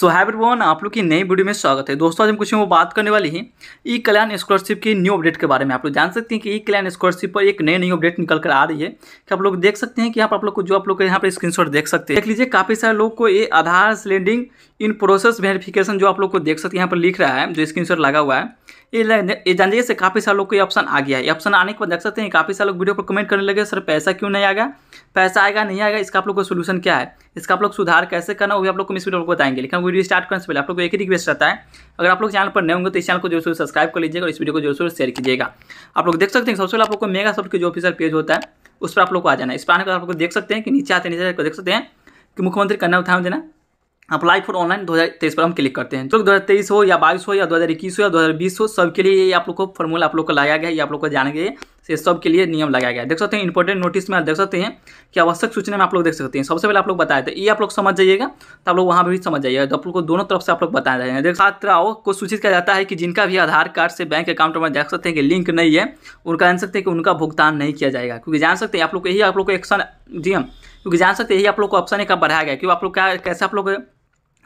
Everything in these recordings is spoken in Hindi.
सो हैबिट वन आप लोग की नई वीडियो में स्वागत है दोस्तों आज हम कुछ वो बात करने वाली हैं ई कल्याण स्कॉलरशिप की न्यू अपडेट के बारे में आप लोग जान सकते हैं कि ई कल्याण स्कॉलरशिप पर एक नई नई अपडेट निकल कर आ रही है कि आप लोग देख सकते हैं कि यहाँ पर आप लोग को जो आप लोग यहाँ पर स्क्रीनशॉट देख सकते हैं देख लीजिए काफी सारे लोग को ये आधार सिलेंडिंग इन प्रोसेस वेरिफिकेशन जो आप लोग को देख सकते हैं यहाँ पर लिख रहा है जो स्क्रीनशॉट लगा हुआ है ये ये जान जाइए से काफ़ी सारे लोग को ये ऑप्शन आ गया है ये ऑप्शन आने के बाद देख सकते हैं काफ़ी सारे लोग वीडियो पर कमेंट करने लगे सर पैसा क्यों नहीं आएगा पैसा आएगा नहीं आएगा इसका आप लोग का सोल्यूशन क्या है इसका आप लोग सुधार कैसे करना वो भी आप लोग को इस वीडियो को बताएंगे लेकिन वीडियो स्टार्ट करने से पहले आप लोग को एक ही रिक्वेस्ट रहता है अगर आप लोग चैनल पर नए होंगे तो इस चैनल को जरूर सब्सक्राइब कर लीजिएगा और इस वीडियो को जरूर शेयर कीजिएगा आप लोग देख सकते हैं सबसे पहले आप लोग को मेगा सॉफ्ट का जो ऑफिसर पेज होता है उस पर आप लोग को आ जाना है इस पर आने आप लोग देख सकते हैं कि नीचे आते नीचे देख सकते हैं कि मुख्यमंत्री कन्या उत्थान देना अप्लाई फॉर ऑनलाइन 2023 पर हम क्लिक करते हैं जो 2023 हो या बाईस हो या 2021 हो या 2020 हो सबके लिए ये आप लोग को फॉर्मूला आप लोग को लाया गया है ये आप लोग को जानेंगे से सब के लिए नियम लगाया गया है देख सकते हैं इंपॉर्टेंट नोटिस में आप देख सकते हैं कि आवश्यक सूचना में आप लोग देख सकते हैं सबसे पहले आप लोग बताए थे ये आप लोग समझ जाइएगा तो आप लोग वहाँ पर भी समझ जाइएगा तो आप लोग को दोनों तरफ से आप लोग बताया जाएगा देख छात्राओं को सूचित किया जाता है कि जिनका भी आधार कार्ड से बैंक अकाउंट में देख सकते हैं कि लिंक नहीं है उनका जान सकते हैं कि उनका भुगतान नहीं किया जाएगा क्योंकि जान सकते हैं आप लोग को यही आप लोग को एक्शन जी हम क्योंकि जान सकते हैं यही आप लोग को ऑप्शन एक बढ़ाया गया क्योंकि आप लोग क्या कैसे आप लोग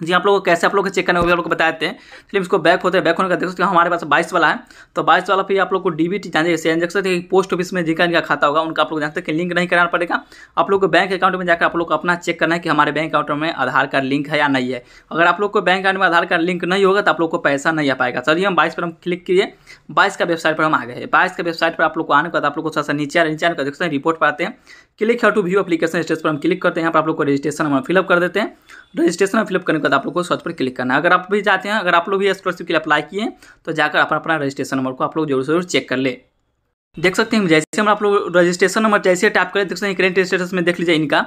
जी आप लोगों को कैसे आप लोग चेक करना होगा आप लोग बताते हैं चलिए इसको बैक होते हैं बैक होने का देख सकते हैं हमारे पास बाईस वाला है तो बाईस वाला फिर आप लोग को बी टी जैसे जान सकते हैं पोस्ट ऑफिस में जिनका इनका खाता होगा उनका आप लोग जान सकते हैं लिंक नहीं कराना पड़ेगा आप लोग को बैंक अकाउंट में जाकर आप लोग को अपना चेक करना है कि हमारे बैंक अकाउंट में आधार कार्ड लिंक है या नहीं है अगर आप लोग को बैंक अकाउंट में आधार कार्ड लिंक नहीं होगा तो आप लोग को पैसा नहीं आ पाएगा चलिए हम बाईस पर हम क्लिक किए बाईस का वेबसाइट पर हम आ गए बाईस का वेबसाइट पर आप लोग को आने के बाद आप लोग को थोड़ा सा नीचे आ नीचे आने का देख सकते हैं रिपोर्ट पाते हैं क्लिक है टू व्यू अपलीकेशन स्टेज पर हम क्लिक करते हैं यहाँ पर आप लोग को रजिस्ट्रेशन हम फिलअप कर देते हैं रजिस्ट्रेशन फिलअप करने का बाद आप लोग को सर्च पर क्लिक करना है अगर आप भी जाते हैं अगर आप लोग भी स्कॉलरशिप के लिए अप्लाई किए तो जाकर अपना अपना रजिस्ट्रेशन नंबर को आप लोग जरूर जरूर चेक कर ले देख सकते हैं जैसे हम आप लोग रजिस्ट्रेशन नंबर जैसे टाइप करें देख सकते हैं करेंट स्टेटस में देख लीजिए इनका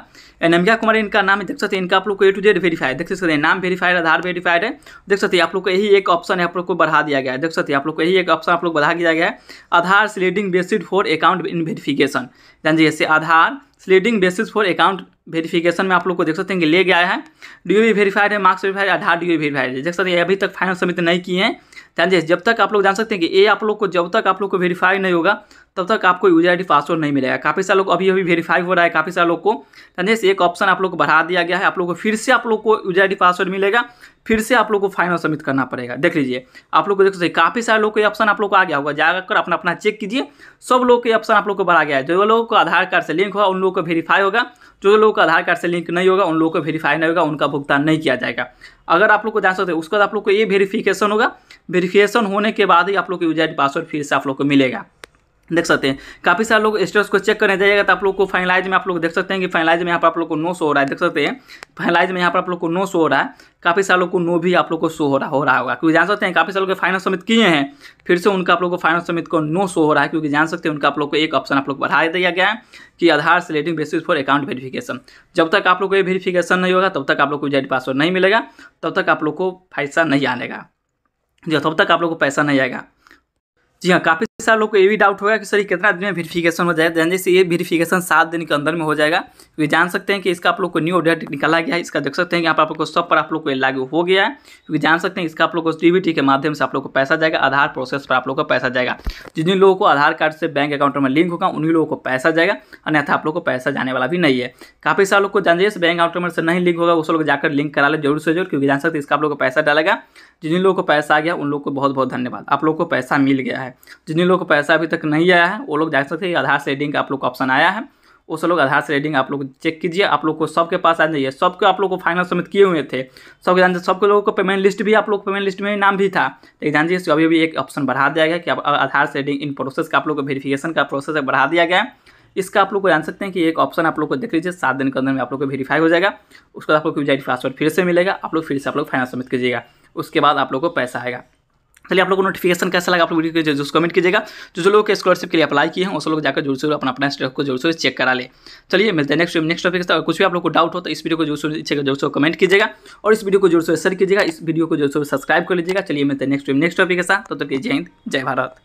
अनमिया कुमार इनका नाम है देख सकते हैं इनका आप लोग को ए टू जेड वेरीफाइड देख सकते हैं नाम वेरीफाइड आधार वेरीफाइड है देख सकते हैं आप लोग को यही एक ऑप्शन है आप लोग को बढ़ा दिया गया है देख सकते हैं आप लोग को यही एक ऑप्शन आप लोग बढ़ा दिया गया है Aadhaar seeding based for account in verification जान जैसे Aadhaar seeding basis for account verification में आप लोग को देख सकते हैं कि ले गया है डी भी वेरीफाइड है marks verified Aadhaar D verified है देख सकते हैं अभी तक फाइनल समिति नहीं किए हैं जब तक आप लोग जान सकते हैं कि ए आप लोग को जब तक आप लोग को वेरीफाई नहीं होगा तब तक आपको यूजर आई पासवर्ड नहीं मिलेगा काफ़ी सारे लोग अभी अभी वेरीफाई हो रहा है काफ़ी सारे लोग को समझे एक ऑप्शन आप लोग को बढ़ा दिया गया है आप लोग को फिर से आप लोग को यूजर आई पासवर्ड मिलेगा फिर से आप लोग को फाइनल सबमिट करना पड़ेगा देख लीजिए आप लोग को देख सकते काफ़ी सारे लोग का ऑप्शन आप लोग को आ गया होगा जाकर अपना अपना चेक कीजिए सब लोग के ऑप्शन आप लोग को बढ़ा गया है जो लोगों को आधार कार्ड से लिंक होगा उन लोगों को वेरीफाई होगा जो लोग का आधार कार्ड से लिंक नहीं होगा उन लोगों को वेरीफाई नहीं होगा उनका भुगतान नहीं किया जाएगा अगर आप लोग को जान सकते उसके बाद आप लोग को ये वेरीफिकेशन होगा वेरीफिकेशन होने के बाद ही आप लोग को यूजर पासवर्ड फिर से आप लोग को मिलेगा देख सकते हैं काफ़ी सारे लोग स्टेटस को चेक करने जाइएगा तो आप लोग को फाइनलाइज में आप लोग देख सकते हैं कि फाइनलाइज में यहाँ पर आप लोग को नो शो हो रहा है देख सकते हैं फाइनलाइज में यहाँ पर आप लोग को नो शो हो रहा है काफ़ी सारे लोग को नो भी आप लोग को शो हो रहा हो रहा होगा क्योंकि जान सकते हैं काफ़ी सारे लोग फाइनल समित किए हैं फिर से उनका आप लोग को फाइनल समित को नो शो हो रहा है क्योंकि जान सकते हैं उनका आप लोग को एक ऑप्शन आप लोग बढ़ा दिया गया है कि आधार से seeding basis for account verification जब तक आप लोग को ये वेरीफिकेशन नहीं होगा तब तक आप लोग को जेड पासवर्ड नहीं मिलेगा तब तक आप लोग को पैसा नहीं आनेगा जो तब तक आप लोग को पैसा नहीं आएगा जी हाँ काफ़ी सारे लोग को ये भी डाउट होगा कि सर ये कितना दिन में वेरीफिकेशन हो जाएगा जैसे ये वेरीफिकेशन सात दिन के अंदर में हो जाएगा क्योंकि जान सकते हैं कि इसका आप लोग को न्यू ऑडिट निकाला गया है इसका देख सकते हैं कि आप लोग को सब पर आप लोग को लागू हो गया है क्योंकि जान सकते हैं इसका आप लोग को डी के माध्यम से आप लोग को पैसा जाएगा आधार प्रोसेस पर आप लोग को पैसा जाएगा जिन जिन लोगों को आधार कार्ड से बैंक अकाउंट में लिंक होगा उन्हीं लोगों को पैसा जाएगा अन्यथा आप लोग को पैसा जाने वाला भी नहीं है काफ़ी सारे लोग को जान जैसे बैंक अकाउंट से नहीं लिंक होगा उस लोग जाकर लिंक करा ले जरूर से जरूर क्योंकि जान सकते हैं इसका आप लोग को पैसा डालेगा जिन लोगों को पैसा आ गया उन लोग को बहुत बहुत धन्यवाद आप लोग को पैसा मिल गया है जिन लोग को पैसा अभी तक नहीं आया है वो लोग जा सकते हैं आधार से का आप लोग का ऑप्शन आया है उस लोग आधार से रेडिंग आप लोग चेक कीजिए आप लोग को सबके पास आ जाइए सबके आप लोग को फाइनल सबमिट किए हुए थे सबके जानते सबके लोगों को पेमेंट लिस्ट भी आप लोग पेमेंट लिस्ट में नाम भी था लेकिन जान जी अभी अभी एक ऑप्शन बढ़ा दिया गया कि आप आधार से रेडिंग इन प्रोसेस का आप लोग को वेरीफिकेशन का प्रोसेस बढ़ा दिया गया है इसका आप लोग को जान सकते हैं कि एक ऑप्शन आप लोग को देख लीजिए सात दिन के अंदर में आप लोग को वेरीफाई हो जाएगा उसके बाद आप लोग को पासवर्ड फिर से मिलेगा आप लोग फिर से आप लोग फाइनल सबमिट कीजिएगा उसके बाद आप लोग को पैसा आएगा चलिए आप लोगों को नोटिफिकेशन कैसा लगा आप लोग वीडियो के जरूर कमेंट कीजिएगा जो जो लोग के स्कॉलरशिप के लिए अप्लाई किए हैं उस लोग जाकर जरूर से अपना अपना स्टेप को जरूर से चेक करा ले चलिए मिलते हैं नेक्स्ट नेक्स्ट टॉपिक अगर कुछ भी आप लोग को डाउट हो तो इस वीडियो को जरूर से जरूर से कमेंट कीजिएगा और इस वीडियो को जरूर से शेयर कीजिएगा इस वीडियो को जरूर से सब्सक्राइब कर लीजिएगा चलिए मिलते हैं नेक्स्ट नेक्स्ट टॉपिक के साथ तो जय हिंद जय भारत